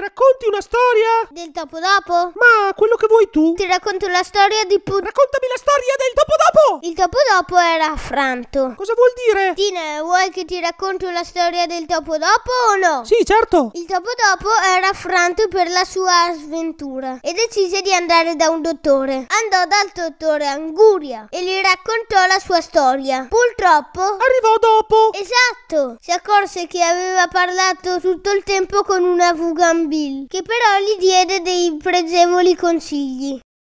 racconti una storia? Del dopo dopo? Ma quello che vuoi tu. Ti racconto la storia di Put. Raccontami la storia del topo dopo era affranto. Cosa vuol dire? Tine, vuoi che ti racconti la storia del topo dopo o no? Sì, certo. Il topo dopo era affranto per la sua sventura e decise di andare da un dottore. Andò dal dottore Anguria e gli raccontò la sua storia. Purtroppo arrivò dopo. Esatto. Si accorse che aveva parlato tutto il tempo con una Vugambil, che però gli diede dei pregevoli consigli.